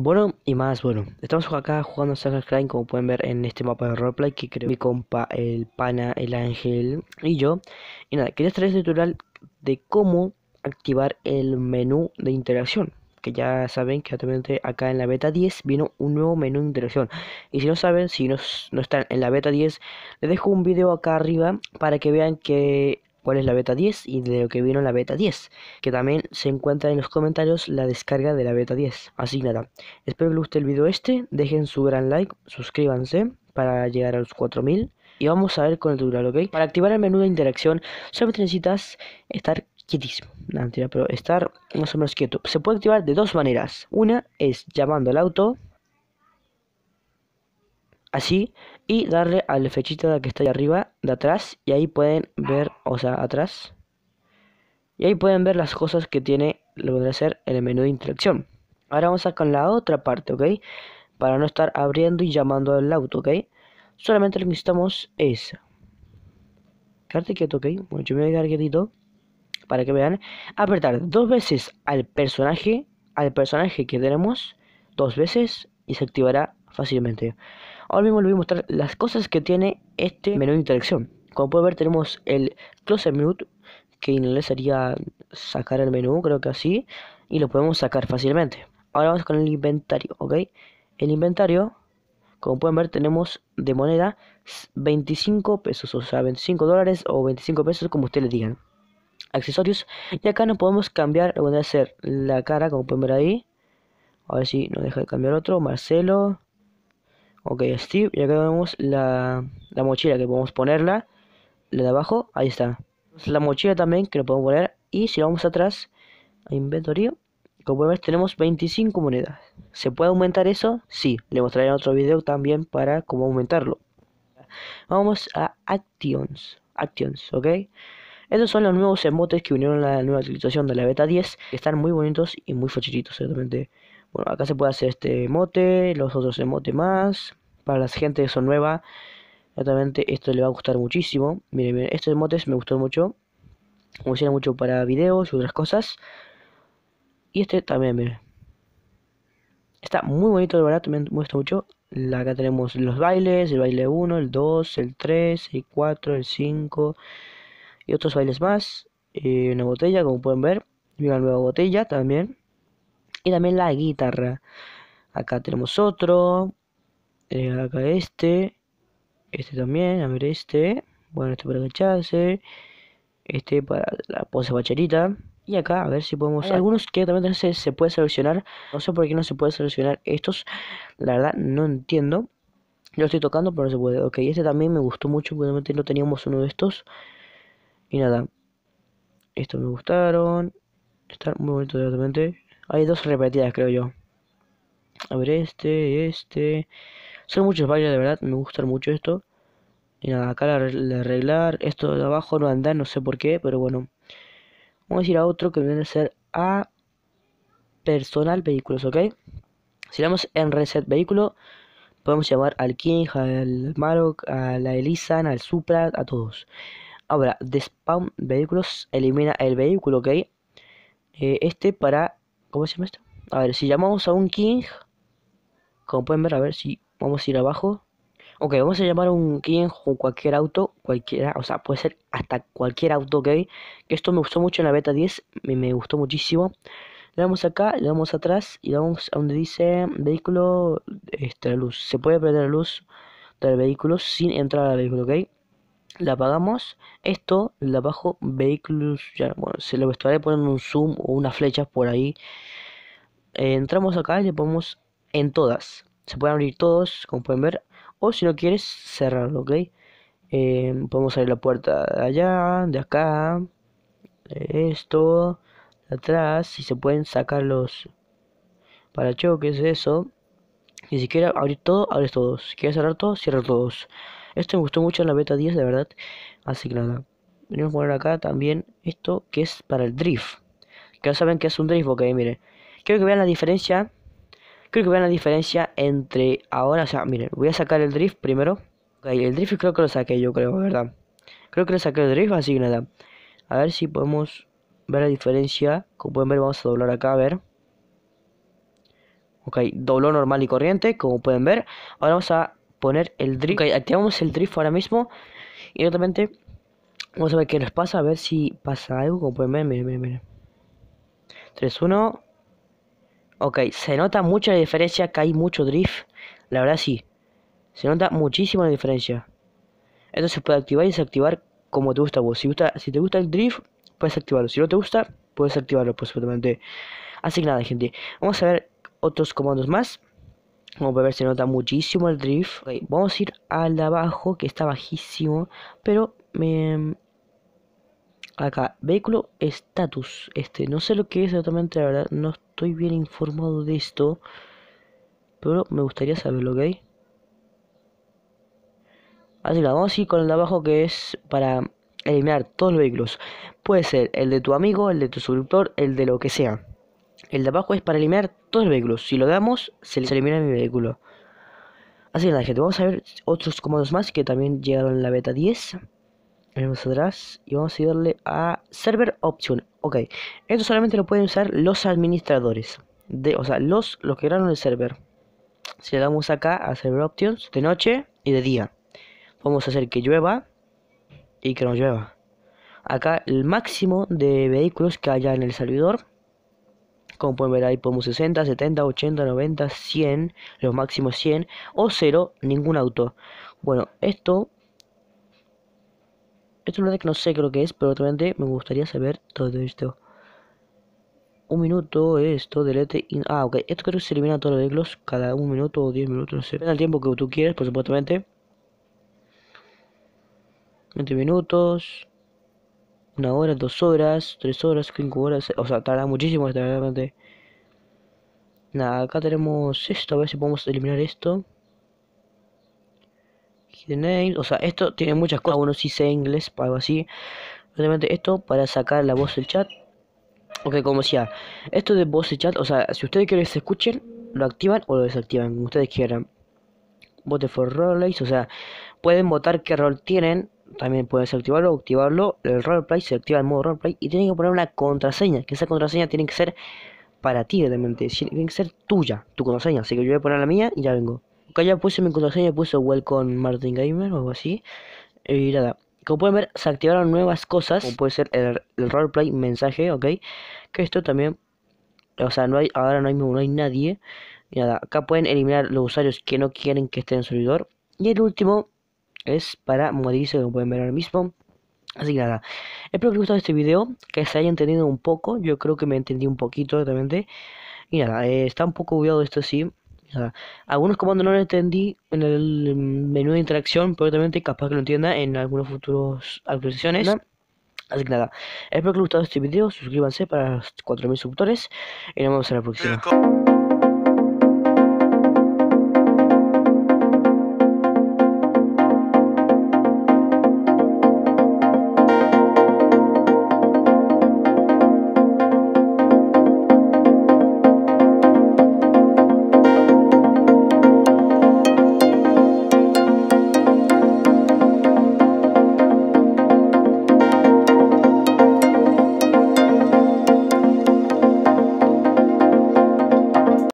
Bueno y más, bueno, estamos acá jugando a como pueden ver en este mapa de roleplay que creó mi compa, el pana, el ángel y yo. Y nada, quería traer este tutorial de cómo activar el menú de interacción. Que ya saben que actualmente acá en la beta 10 vino un nuevo menú de interacción. Y si no saben, si no, no están en la beta 10, les dejo un video acá arriba para que vean que cuál es la beta 10 y de lo que vino la beta 10, que también se encuentra en los comentarios la descarga de la beta 10. Así nada, espero que les guste el video este, dejen su gran like, suscríbanse para llegar a los 4000 y vamos a ver con el tutorial, ¿ok? Para activar el menú de interacción solamente necesitas estar quietísimo, no, pero estar más o menos quieto. Se puede activar de dos maneras, una es llamando al auto así y darle al de que está ahí arriba de atrás y ahí pueden ver o sea atrás y ahí pueden ver las cosas que tiene lo podría hacer en el menú de interacción ahora vamos a con la otra parte ok para no estar abriendo y llamando al auto ok solamente lo que necesitamos es quedarte que ok bueno yo me voy a quietito para que vean apretar dos veces al personaje al personaje que tenemos dos veces y se activará fácilmente Ahora mismo les voy a mostrar las cosas que tiene este menú de interacción. Como pueden ver tenemos el Closet Mute, que en inglés sería sacar el menú, creo que así, y lo podemos sacar fácilmente. Ahora vamos con el inventario, ¿ok? El inventario, como pueden ver, tenemos de moneda 25 pesos, o sea, 25 dólares o 25 pesos, como ustedes digan. Accesorios, y acá no podemos cambiar, lo voy a hacer la cara, como pueden ver ahí. A ver si nos deja de cambiar otro, Marcelo, Ok, Steve, ya que vemos la, mochila que podemos ponerla, la de abajo, ahí está. La mochila también que lo podemos poner. Y si vamos atrás a inventorio, como pueden ver tenemos 25 monedas. ¿Se puede aumentar eso? Sí, le mostraré en otro video también para cómo aumentarlo. Vamos a Actions, Actions, ok. Estos son los nuevos emotes que unieron a la nueva utilización de la beta 10, que están muy bonitos y muy fachitos ciertamente. Bueno, acá se puede hacer este emote, los otros emote más. Para la gente que son nueva, Exactamente, esto le va a gustar muchísimo. Miren, miren, estos emotes me gustó mucho. Funcionan mucho para videos y otras cosas. Y este también, miren. Está muy bonito, de verdad, también me gusta mucho. Acá tenemos los bailes, el baile 1, el 2, el 3, el 4, el 5 y otros bailes más. y eh, una botella, como pueden ver. Y una nueva botella también también la guitarra. Acá tenemos otro. Eh, acá este. Este también. A ver este. Bueno, este para agacharse. Este para la pose bacharita. Y acá, a ver si podemos... algunos que también se, se puede seleccionar. No sé por qué no se puede seleccionar estos. La verdad, no entiendo. Yo estoy tocando, pero no se puede. Ok, este también me gustó mucho. Porque no teníamos uno de estos. Y nada. Estos me gustaron. Están muy bonitos, realmente. Hay dos repetidas, creo yo. A ver, este, este. Son muchos varios de verdad. Me gustan mucho esto. Y nada, acá la arreglar. Esto de abajo no anda, no sé por qué, pero bueno. Vamos a ir a otro que viene a ser a personal vehículos, ¿ok? Si damos en reset vehículo, podemos llamar al King, al Marok a la Elisan, al Supra, a todos. Ahora, despawn vehículos, elimina el vehículo, ¿ok? Eh, este para ¿Cómo se llama esto? A ver, si llamamos a un king, como pueden ver, a ver si vamos a ir abajo. Ok, vamos a llamar a un king o cualquier auto, cualquiera, o sea, puede ser hasta cualquier auto, ok. Que esto me gustó mucho en la beta 10, me, gustó muchísimo. Le damos acá, le damos atrás y vamos damos a donde dice vehículo, esta luz. Se puede prender la luz del vehículo sin entrar al vehículo, ok la apagamos esto la bajo vehículos ya bueno, se lo estaré poniendo un zoom o unas flechas por ahí eh, entramos acá y le ponemos en todas se pueden abrir todos como pueden ver o si no quieres cerrarlo ok eh, podemos abrir la puerta de allá de acá de esto de atrás y se pueden sacar los parachoques eso ni siquiera abrir todo abres todos si quieres cerrar todo cierra todos esto me gustó mucho en la beta 10, de verdad. Así que nada. Venimos a poner acá también esto que es para el drift. Que ya saben que es un drift, ok, miren. Quiero que vean la diferencia. Creo que vean la diferencia entre ahora, o sea, miren, voy a sacar el drift primero. Ok, el drift creo que lo saqué yo, creo, ¿verdad? Creo que lo saqué el drift, así que nada. A ver si podemos ver la diferencia. Como pueden ver, vamos a doblar acá, a ver. Ok, dobló normal y corriente, como pueden ver. Ahora vamos a poner el drift. activamos el drift ahora mismo. Y directamente vamos a ver qué nos pasa. A ver si pasa algo. Como pueden ver, miren, miren, miren. 3-1. Ok, se nota mucha la diferencia que hay mucho drift. La verdad sí. Se nota muchísimo la diferencia. Entonces se puede activar y desactivar como te gusta vos. Si, gusta, si te gusta el drift, puedes activarlo. Si no te gusta, puedes activarlo, pues, obviamente Así que nada, gente. Vamos a ver otros comandos más. Como puede ver se nota muchísimo el drift. vamos a ir al de abajo que está bajísimo. Pero me... Em, acá, vehículo status. Este, no sé lo que es exactamente, la verdad. No estoy bien informado de esto. Pero me gustaría saberlo, ¿ok? Así que vamos a ir con el de abajo que es para eliminar todos los vehículos. Puede ser el de tu amigo, el de tu suscriptor, el de lo que sea. El de abajo es para eliminar todos los vehículos. Si lo damos, se les elimina mi vehículo. Así que nada, gente. Vamos a ver otros comandos más que también llegaron en la beta 10. Venimos atrás y vamos a darle a Server Option. Ok, esto solamente lo pueden usar los administradores. De, o sea, los, los que crearon el server. Si le damos acá a Server Options, de noche y de día. Vamos a hacer que llueva y que no llueva. Acá el máximo de vehículos que haya en el servidor como pueden ver ahí podemos 60, 70, 80, 90, 100, los máximos 100 o 0, ningún auto. Bueno, esto... Esto una vez que no sé creo que es, pero obviamente me gustaría saber todo esto. Un minuto, esto, delete... ah, ok, esto creo que se elimina todos los vehículos cada un minuto o 10 minutos, no sé. el tiempo que tú quieres, por supuestamente. 20 minutos una hora, dos horas, tres horas, cinco horas, o sea, tarda muchísimo esta realmente. Nada, acá tenemos esto, a ver si podemos eliminar esto. o sea, esto tiene muchas cosas, uno sí sé inglés, algo así. Realmente esto para sacar la voz del chat. Ok, como sea, esto de voz del chat, o sea, si ustedes quieren que se escuchen, lo activan o lo desactivan, como ustedes quieran. Vote for roles o sea, pueden votar qué rol tienen también puedes activarlo o activarlo. El roleplay se activa el modo roleplay y tienes que poner una contraseña, que esa contraseña tiene que ser para ti realmente, tiene que ser tuya, tu contraseña. Así que yo voy a poner la mía y ya vengo. Acá ya puse mi contraseña, puse welcome Martin Gamer o algo así. Y nada, como pueden ver, se activaron nuevas cosas, como puede ser el, roleplay mensaje, ok. Que esto también, o sea, no hay, ahora no hay, no hay nadie. Y nada, acá pueden eliminar los usuarios que no quieren que estén en su servidor. Y el último, es para morirse, como pueden ver ahora mismo. Así que nada, espero que les haya gustado este video, que se haya entendido un poco, yo creo que me entendí un poquito realmente. Y nada, eh, está un poco bugueado esto así Algunos comandos no lo entendí en el menú de interacción, pero probablemente capaz que lo entienda en algunos futuros actualizaciones. Así que nada, espero que les haya gustado este video, suscríbanse para los 4.000 suscriptores y nos vemos en la próxima.